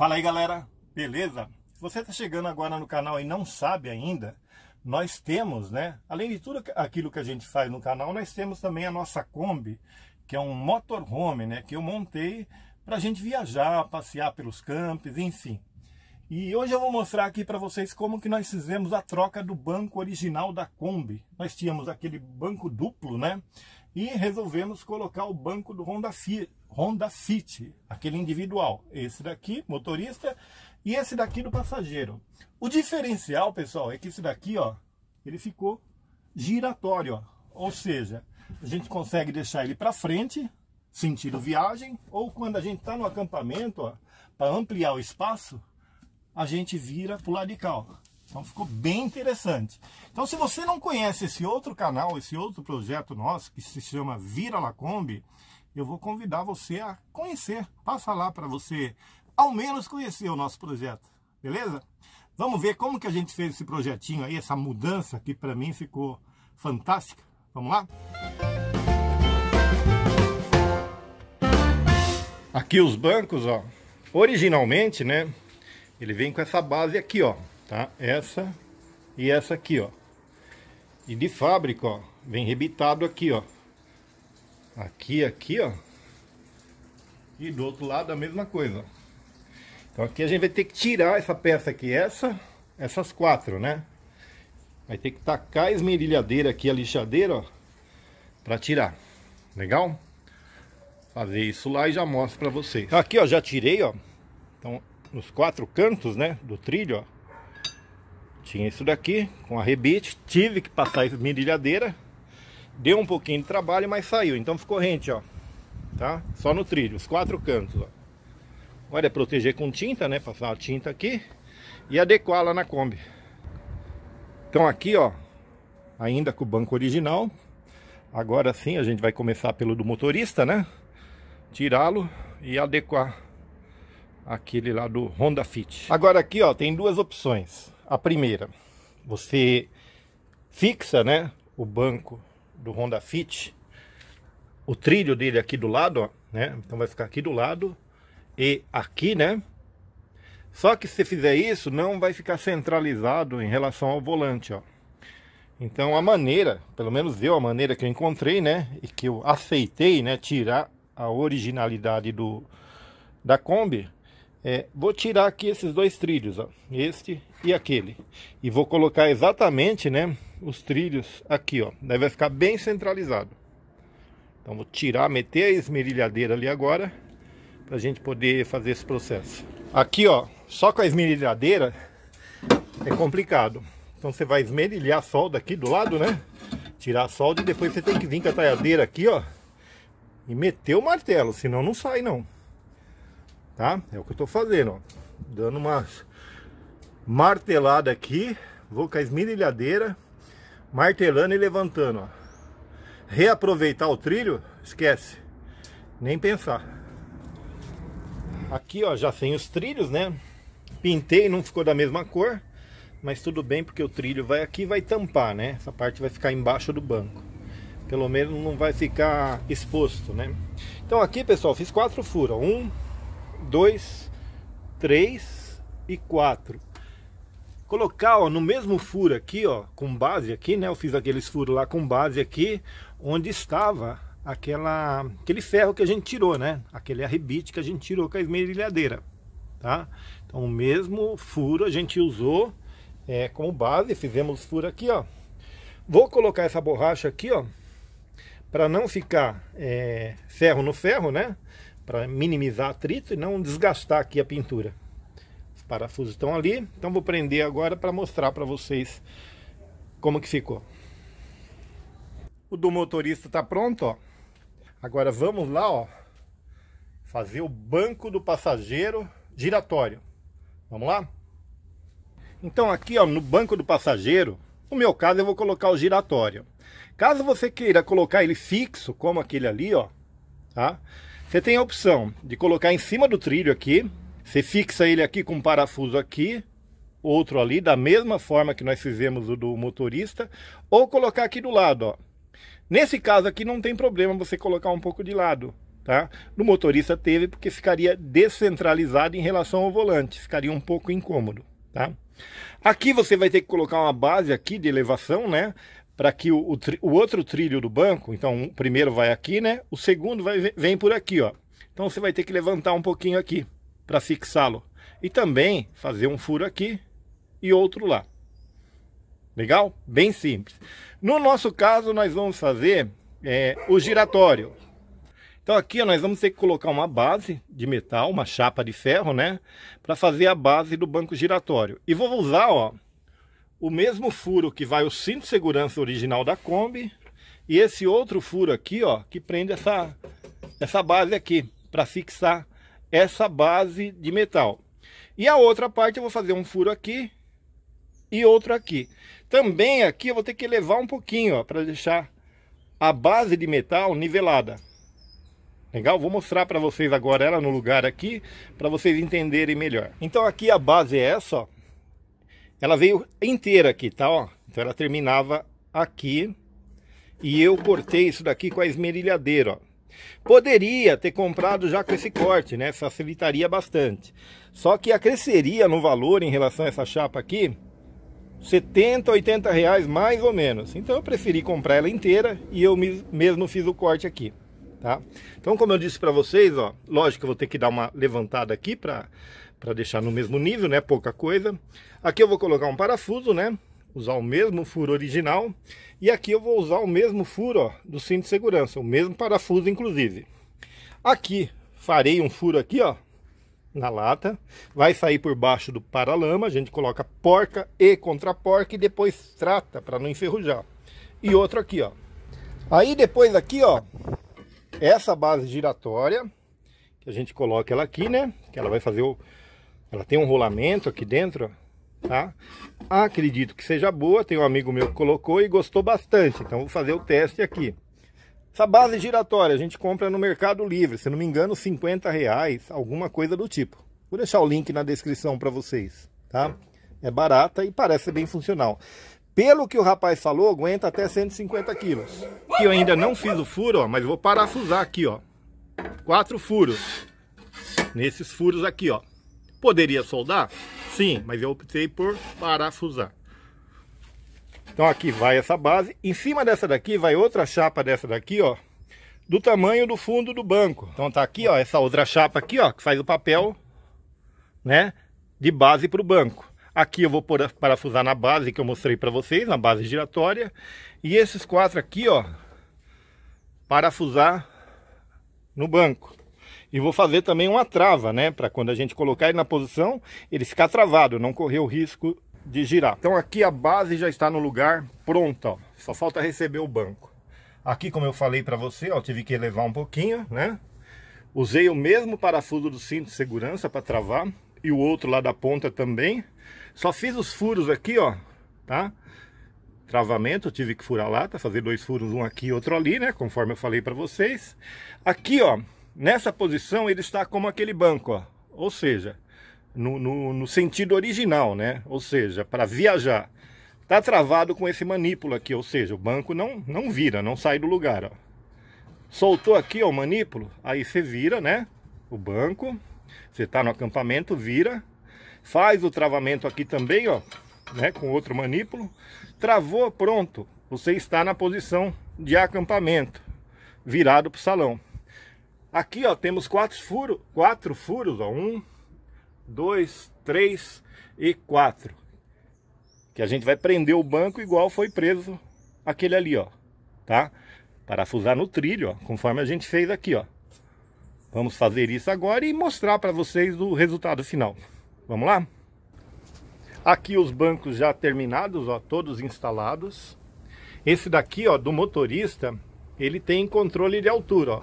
Fala aí galera, beleza? Se você está chegando agora no canal e não sabe ainda, nós temos, né? Além de tudo aquilo que a gente faz no canal, nós temos também a nossa Kombi, que é um motorhome, né? Que eu montei para a gente viajar, passear pelos campos, enfim. E hoje eu vou mostrar aqui para vocês como que nós fizemos a troca do banco original da Kombi. Nós tínhamos aquele banco duplo, né? E resolvemos colocar o banco do Honda Fit, Honda Fit, aquele individual. Esse daqui, motorista, e esse daqui do passageiro. O diferencial, pessoal, é que esse daqui, ó, ele ficou giratório, ó. ou seja, a gente consegue deixar ele para frente, sentido viagem, ou quando a gente está no acampamento, para ampliar o espaço, a gente vira para o lado de cá, ó. Então ficou bem interessante. Então se você não conhece esse outro canal, esse outro projeto nosso, que se chama Vira Lacombe, eu vou convidar você a conhecer. Passa lá para você, ao menos conhecer o nosso projeto, beleza? Vamos ver como que a gente fez esse projetinho aí, essa mudança que para mim ficou fantástica. Vamos lá? Aqui os bancos, ó. Originalmente, né, ele vem com essa base aqui, ó, tá? Essa e essa aqui, ó. E de fábrica, ó, vem rebitado aqui, ó, Aqui, aqui, ó. E do outro lado a mesma coisa. Então aqui a gente vai ter que tirar essa peça aqui, essa, essas quatro, né? Vai ter que tacar a esmerilhadeira aqui, a lixadeira, ó, pra tirar. Legal? Fazer isso lá e já mostro pra vocês. Aqui, ó, já tirei, ó. Então, nos quatro cantos, né, do trilho, ó. Tinha isso daqui, com a rebite. Tive que passar a esmerilhadeira. Deu um pouquinho de trabalho, mas saiu. Então ficou rente, ó. Tá? Só no trilho, os quatro cantos, ó. Agora é proteger com tinta, né? Passar a tinta aqui e adequá-la na Kombi. Então aqui, ó, ainda com o banco original. Agora sim a gente vai começar pelo do motorista, né? Tirá-lo e adequar aquele lá do Honda Fit. Agora aqui, ó, tem duas opções. A primeira, você fixa, né, o banco do Honda Fit, o trilho dele aqui do lado, ó, né? Então vai ficar aqui do lado e aqui, né? Só que se fizer isso, não vai ficar centralizado em relação ao volante, ó. Então a maneira, pelo menos eu, a maneira que eu encontrei, né? E que eu aceitei, né? Tirar a originalidade do, da Kombi. É, vou tirar aqui esses dois trilhos, ó. Este e aquele. E vou colocar exatamente, né? os trilhos aqui, ó. Daí vai ficar bem centralizado. Então vou tirar, meter a esmerilhadeira ali agora para gente poder fazer esse processo. Aqui, ó, só com a esmerilhadeira é complicado. Então você vai esmerilhar a solda aqui do lado, né? Tirar a solda e depois você tem que vir com a talhadeira aqui, ó. E meter o martelo, senão não sai não. Tá? É o que eu tô fazendo, ó. Dando uma martelada aqui. Vou com a esmerilhadeira martelando e levantando, ó. Reaproveitar o trilho, esquece. Nem pensar. Aqui, ó, já sem os trilhos, né? Pintei, não ficou da mesma cor. Mas tudo bem, porque o trilho vai aqui vai tampar, né? Essa parte vai ficar embaixo do banco. Pelo menos não vai ficar exposto, né? Então aqui, pessoal, fiz quatro furos. Um, dois, três e quatro colocar ó, no mesmo furo aqui, ó, com base aqui, né? Eu fiz aqueles furos lá com base aqui, onde estava aquela, aquele ferro que a gente tirou, né? Aquele arrebite que a gente tirou com a esmerilhadeira, tá? Então o mesmo furo a gente usou é, como base, fizemos furo aqui, ó. Vou colocar essa borracha aqui, ó, para não ficar é, ferro no ferro, né? Para minimizar atrito e não desgastar aqui a pintura parafusos estão ali. Então vou prender agora para mostrar para vocês como que ficou. O do motorista está pronto, ó. Agora vamos lá, ó. Fazer o banco do passageiro giratório. Vamos lá? Então aqui, ó, no banco do passageiro, no meu caso eu vou colocar o giratório. Caso você queira colocar ele fixo, como aquele ali, ó, tá? Você tem a opção de colocar em cima do trilho aqui, você fixa ele aqui com um parafuso aqui, outro ali, da mesma forma que nós fizemos o do motorista, ou colocar aqui do lado, ó. Nesse caso aqui não tem problema você colocar um pouco de lado, tá? No motorista teve porque ficaria descentralizado em relação ao volante, ficaria um pouco incômodo, tá? Aqui você vai ter que colocar uma base aqui de elevação, né? Para que o, o, o, outro trilho do banco, então o primeiro vai aqui, né? O segundo vai, vem por aqui, ó. Então você vai ter que levantar um pouquinho aqui, para fixá-lo. E também fazer um furo aqui e outro lá. Legal? Bem simples. No nosso caso, nós vamos fazer é, o giratório. Então aqui nós vamos ter que colocar uma base de metal, uma chapa de ferro, né? Para fazer a base do banco giratório. E vou usar ó, o mesmo furo que vai o cinto de segurança original da Kombi. E esse outro furo aqui, ó, que prende essa, essa base aqui, para fixar essa base de metal. E a outra parte eu vou fazer um furo aqui e outro aqui. Também aqui eu vou ter que elevar um pouquinho, para deixar a base de metal nivelada. Legal? Vou mostrar para vocês agora ela no lugar aqui, para vocês entenderem melhor. Então aqui a base é essa, ó. Ela veio inteira aqui, tá? Ó. Então ela terminava aqui. E eu cortei isso daqui com a esmerilhadeira, ó. Poderia ter comprado já com esse corte, né? Facilitaria bastante. Só que acresceria no valor em relação a essa chapa aqui 70, 80 reais mais ou menos. Então eu preferi comprar ela inteira e eu mesmo fiz o corte aqui. Tá? Então como eu disse para vocês, ó, lógico que eu vou ter que dar uma levantada aqui para deixar no mesmo nível, né? Pouca coisa. Aqui eu vou colocar um parafuso, né? usar o mesmo furo original. E aqui eu vou usar o mesmo furo ó, do cinto de segurança, o mesmo parafuso inclusive. Aqui farei um furo aqui, ó, na lata, vai sair por baixo do paralama, a gente coloca porca e contra porca e depois trata para não enferrujar. E outro aqui, ó. Aí depois aqui, ó, essa base giratória, que a gente coloca ela aqui, né? Que ela vai fazer o ela tem um rolamento aqui dentro, tá? Acredito que seja boa, tem um amigo meu que colocou e gostou bastante, então vou fazer o teste aqui. Essa base giratória a gente compra no Mercado Livre, se não me engano, 50 reais, alguma coisa do tipo. Vou deixar o link na descrição para vocês, tá? É barata e parece bem funcional. Pelo que o rapaz falou, aguenta até 150 quilos. Aqui eu ainda não fiz o furo, ó, mas vou parafusar aqui, ó. Quatro furos. Nesses furos aqui, ó. Poderia soldar? Sim, mas eu optei por parafusar. Então aqui vai essa base. Em cima dessa daqui vai outra chapa dessa daqui, ó. Do tamanho do fundo do banco. Então tá aqui, ó, essa outra chapa aqui, ó, que faz o papel, né, de base para o banco. Aqui eu vou parafusar na base que eu mostrei para vocês, na base giratória. E esses quatro aqui, ó, parafusar no banco. E vou fazer também uma trava, né? Para quando a gente colocar ele na posição, ele ficar travado, não correr o risco de girar. Então aqui a base já está no lugar pronta, ó. Só falta receber o banco. Aqui, como eu falei para você, ó, tive que elevar um pouquinho, né? Usei o mesmo parafuso do cinto de segurança para travar e o outro lá da ponta também. Só fiz os furos aqui, ó, tá? Travamento, tive que furar lá, tá? Fazer dois furos, um aqui e outro ali, né? Conforme eu falei para vocês. Aqui, ó, nessa posição ele está como aquele banco, ó. ou seja, no, no, no sentido original, né? Ou seja, para viajar. Está travado com esse manípulo aqui, ou seja, o banco não, não vira, não sai do lugar. Ó. Soltou aqui ó, o manípulo, aí você vira, né? O banco, você está no acampamento, vira. Faz o travamento aqui também, ó, né? Com outro manípulo. Travou, pronto. Você está na posição de acampamento, virado para o salão. Aqui, ó, temos quatro, furo, quatro furos, ó, um, dois, três e quatro. Que a gente vai prender o banco igual foi preso aquele ali, ó, tá? Parafusar no trilho, ó, conforme a gente fez aqui, ó. Vamos fazer isso agora e mostrar para vocês o resultado final. Vamos lá? Aqui os bancos já terminados, ó, todos instalados. Esse daqui, ó, do motorista, ele tem controle de altura, ó.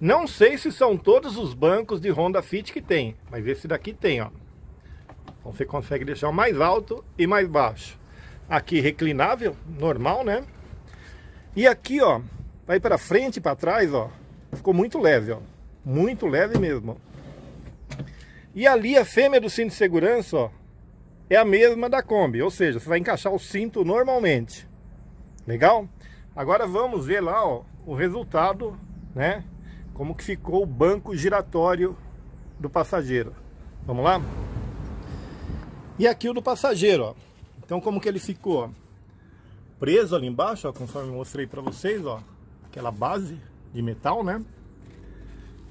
Não sei se são todos os bancos de Honda Fit que tem, mas esse daqui tem, ó. Então você consegue deixar mais alto e mais baixo. Aqui reclinável, normal, né? E aqui, ó, vai para frente e para trás, ó. Ficou muito leve, ó. Muito leve mesmo. E ali a fêmea do cinto de segurança, ó, é a mesma da Kombi, ou seja, você vai encaixar o cinto normalmente. Legal? Agora vamos ver lá ó, o resultado, né? como que ficou o banco giratório do passageiro. Vamos lá? E aqui o do passageiro, ó. Então como que ele ficou, Preso ali embaixo, ó, conforme eu mostrei para vocês, ó. Aquela base de metal, né?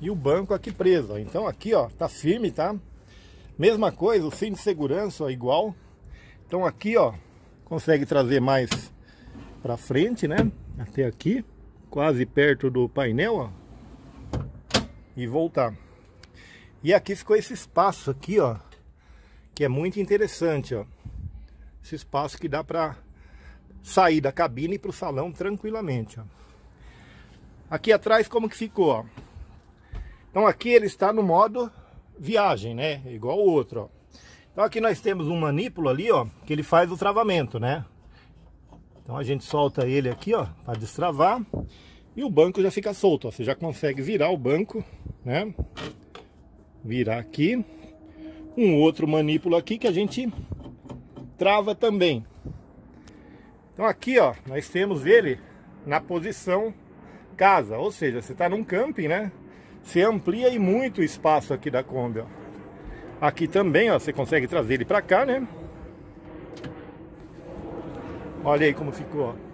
E o banco aqui preso, ó. Então aqui, ó, tá firme, tá? Mesma coisa, o cinto de segurança, ó, igual. Então aqui, ó, consegue trazer mais para frente, né? Até aqui, quase perto do painel, ó e voltar. E aqui ficou esse espaço aqui, ó, que é muito interessante, ó. Esse espaço que dá para sair da cabine e para o salão tranquilamente, ó. Aqui atrás como que ficou, ó. Então aqui ele está no modo viagem, né? Igual o outro, ó. Então aqui nós temos um manípulo ali, ó, que ele faz o travamento, né? Então a gente solta ele aqui, ó, para destravar. E o banco já fica solto, ó, você já consegue virar o banco, né? Virar aqui. Um outro manípulo aqui que a gente trava também. Então aqui, ó, nós temos ele na posição casa, ou seja, você está num camping, né? Você amplia muito o espaço aqui da Kombi, ó. Aqui também, ó, você consegue trazer ele para cá, né? Olha aí como ficou, ó.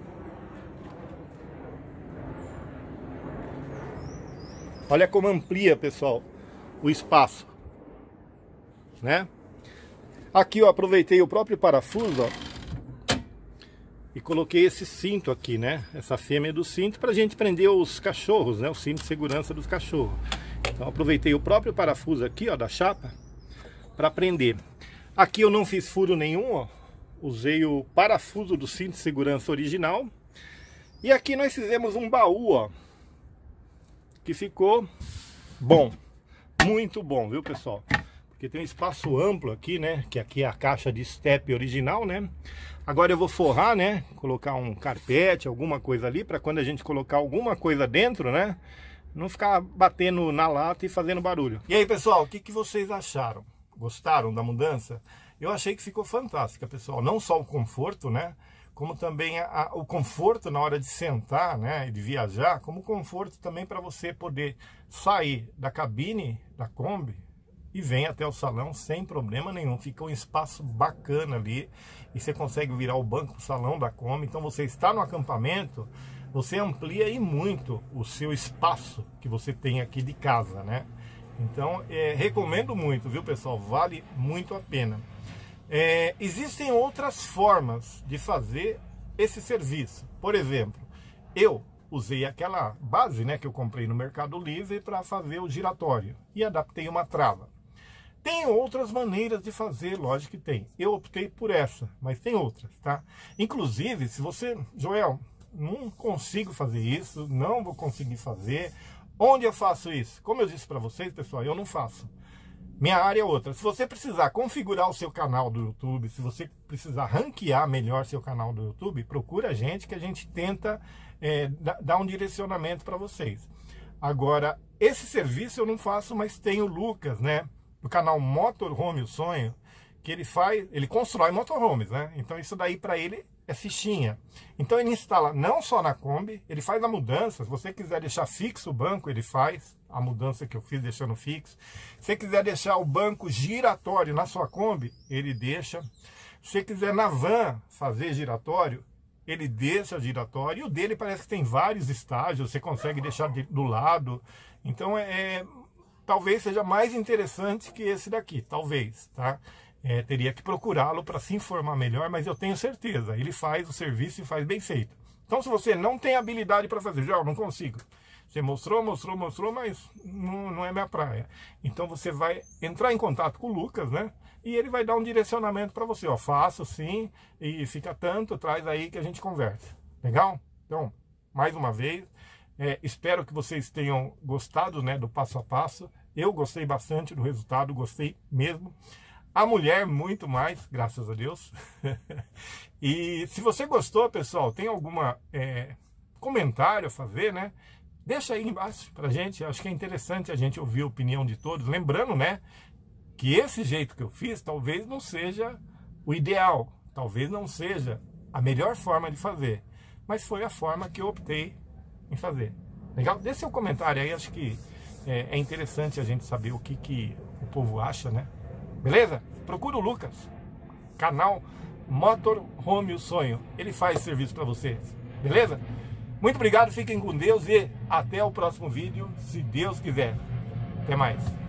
Olha como amplia, pessoal, o espaço. Né? Aqui eu aproveitei o próprio parafuso, ó, E coloquei esse cinto aqui, né? Essa fêmea do cinto para a gente prender os cachorros, né? O cinto de segurança dos cachorros. Então aproveitei o próprio parafuso aqui, ó, da chapa para prender. Aqui eu não fiz furo nenhum, ó. Usei o parafuso do cinto de segurança original. E aqui nós fizemos um baú, ó que ficou bom, muito bom, viu pessoal? Porque tem um espaço amplo aqui, né? Que aqui é a caixa de step original, né? Agora eu vou forrar, né? Colocar um carpete, alguma coisa ali, para quando a gente colocar alguma coisa dentro, né? Não ficar batendo na lata e fazendo barulho. E aí, pessoal, o que, que vocês acharam? Gostaram da mudança? Eu achei que ficou fantástica, pessoal. Não só o conforto, né? como também a, o conforto na hora de sentar né, e de viajar, como conforto também para você poder sair da cabine da Kombi e vem até o salão sem problema nenhum. Fica um espaço bacana ali e você consegue virar o banco, o salão da Kombi. Então você está no acampamento, você amplia e muito o seu espaço que você tem aqui de casa, né? Então, é, recomendo muito, viu pessoal? Vale muito a pena. É, existem outras formas de fazer esse serviço. Por exemplo, eu usei aquela base né, que eu comprei no Mercado Livre para fazer o giratório e adaptei uma trava. Tem outras maneiras de fazer, lógico que tem. Eu optei por essa, mas tem outras, tá? Inclusive, se você, Joel, não consigo fazer isso, não vou conseguir fazer. Onde eu faço isso? Como eu disse para vocês, pessoal, eu não faço. Minha área é outra. Se você precisar configurar o seu canal do YouTube, se você precisar ranquear melhor seu canal do YouTube, procura a gente que a gente tenta é, dar um direcionamento para vocês. Agora, esse serviço eu não faço, mas tem o Lucas, né? Do canal Motorhome o Sonho, que ele faz, ele constrói motorhomes, né? Então isso daí para ele é fichinha. Então ele instala não só na Kombi, ele faz a mudança, se você quiser deixar fixo o banco, ele faz a mudança que eu fiz deixando fixo. Se você quiser deixar o banco giratório na sua Kombi, ele deixa. Se você quiser na van fazer giratório, ele deixa giratório. E o dele parece que tem vários estágios, você consegue deixar de, do lado. Então é, é, talvez seja mais interessante que esse daqui, talvez, tá? É, teria que procurá-lo para se informar melhor, mas eu tenho certeza, ele faz o serviço e faz bem feito. Então se você não tem habilidade para fazer, já não consigo. Você mostrou, mostrou, mostrou, mas não, não, é minha praia. Então você vai entrar em contato com o Lucas, né? E ele vai dar um direcionamento para você, ó, faço sim, e fica tanto, traz aí que a gente conversa. Legal? Então, mais uma vez, é, espero que vocês tenham gostado, né, do passo a passo. Eu gostei bastante do resultado, gostei mesmo. A mulher, muito mais, graças a Deus. e se você gostou, pessoal, tem alguma é, comentário a fazer, né? Deixa aí embaixo pra gente, acho que é interessante a gente ouvir a opinião de todos. Lembrando, né, que esse jeito que eu fiz talvez não seja o ideal, talvez não seja a melhor forma de fazer, mas foi a forma que eu optei em fazer. Legal? Deixa seu comentário aí, acho que é, é, interessante a gente saber o que, que o povo acha, né? Beleza? Procura o Lucas, canal Motor Home o Sonho. Ele faz serviço para vocês. Beleza? Muito obrigado, fiquem com Deus e até o próximo vídeo, se Deus quiser. Até mais.